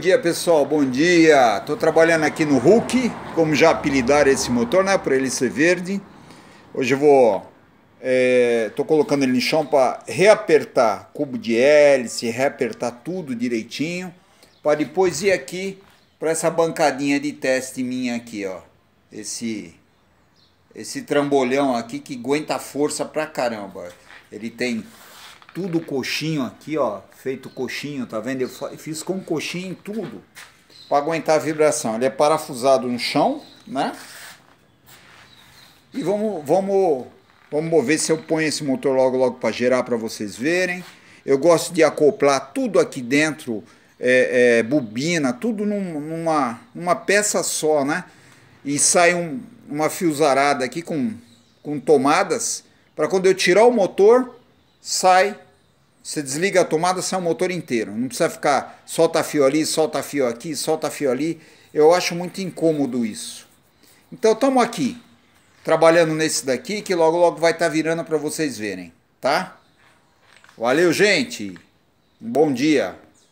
Bom dia pessoal, bom dia. Estou trabalhando aqui no Hulk, como já apelidaram esse motor, né? para ele ser verde. Hoje eu vou. Estou é, colocando ele no chão para reapertar cubo de hélice, reapertar tudo direitinho. Para depois ir aqui para essa bancadinha de teste minha aqui, ó. Esse, esse trambolhão aqui que aguenta força pra caramba. Ele tem tudo coxinho aqui, ó, feito coxinho, tá vendo? Eu fiz com coxinho tudo para aguentar a vibração. Ele é parafusado no chão, né? E vamos, vamos, vamos mover se eu ponho esse motor logo logo para gerar para vocês verem. Eu gosto de acoplar tudo aqui dentro, é, é, bobina, tudo num, numa, numa peça só, né? E sai um, uma fiozarada aqui com, com tomadas para quando eu tirar o motor sai, você desliga a tomada, sai o motor inteiro. Não precisa ficar solta fio ali, solta fio aqui, solta fio ali. Eu acho muito incômodo isso. Então estamos aqui, trabalhando nesse daqui, que logo logo vai estar tá virando para vocês verem, tá? Valeu, gente! bom dia!